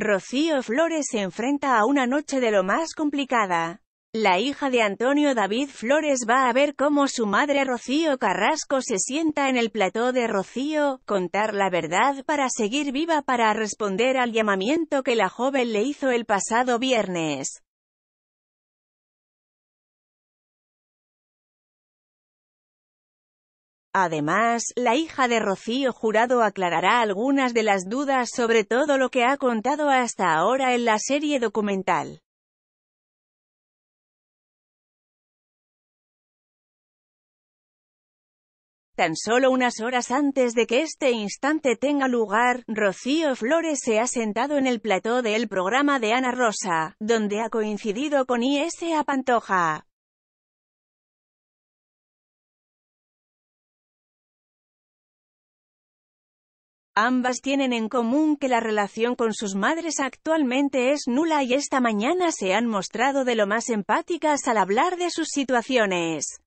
Rocío Flores se enfrenta a una noche de lo más complicada. La hija de Antonio David Flores va a ver cómo su madre Rocío Carrasco se sienta en el plató de Rocío, contar la verdad para seguir viva para responder al llamamiento que la joven le hizo el pasado viernes. Además, la hija de Rocío Jurado aclarará algunas de las dudas sobre todo lo que ha contado hasta ahora en la serie documental. Tan solo unas horas antes de que este instante tenga lugar, Rocío Flores se ha sentado en el plató del programa de Ana Rosa, donde ha coincidido con Isa Pantoja. Ambas tienen en común que la relación con sus madres actualmente es nula y esta mañana se han mostrado de lo más empáticas al hablar de sus situaciones.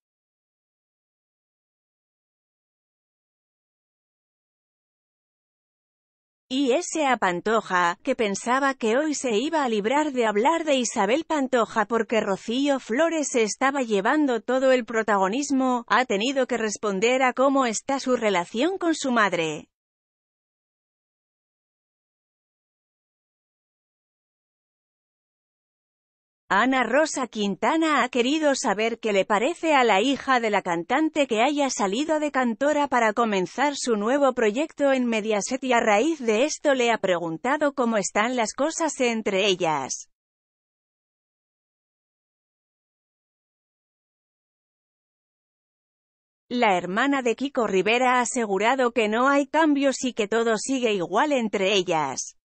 Y ese a Pantoja, que pensaba que hoy se iba a librar de hablar de Isabel Pantoja porque Rocío Flores se estaba llevando todo el protagonismo, ha tenido que responder a cómo está su relación con su madre. Ana Rosa Quintana ha querido saber qué le parece a la hija de la cantante que haya salido de cantora para comenzar su nuevo proyecto en Mediaset y a raíz de esto le ha preguntado cómo están las cosas entre ellas. La hermana de Kiko Rivera ha asegurado que no hay cambios y que todo sigue igual entre ellas.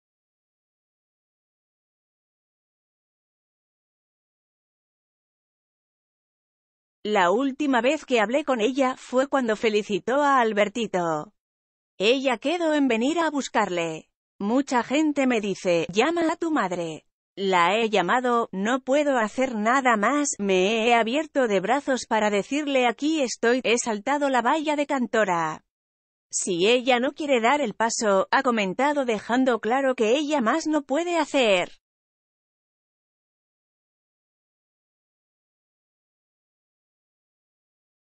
La última vez que hablé con ella fue cuando felicitó a Albertito. Ella quedó en venir a buscarle. Mucha gente me dice, llama a tu madre. La he llamado, no puedo hacer nada más, me he abierto de brazos para decirle aquí estoy, he saltado la valla de cantora. Si ella no quiere dar el paso, ha comentado dejando claro que ella más no puede hacer.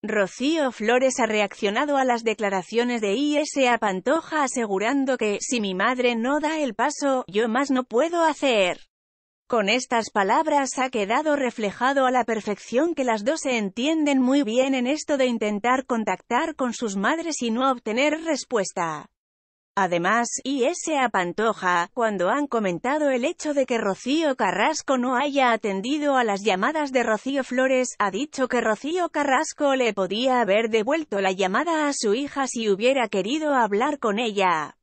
Rocío Flores ha reaccionado a las declaraciones de ISA Pantoja asegurando que, si mi madre no da el paso, yo más no puedo hacer. Con estas palabras ha quedado reflejado a la perfección que las dos se entienden muy bien en esto de intentar contactar con sus madres y no obtener respuesta. Además, y ese apantoja, cuando han comentado el hecho de que Rocío Carrasco no haya atendido a las llamadas de Rocío Flores, ha dicho que Rocío Carrasco le podía haber devuelto la llamada a su hija si hubiera querido hablar con ella.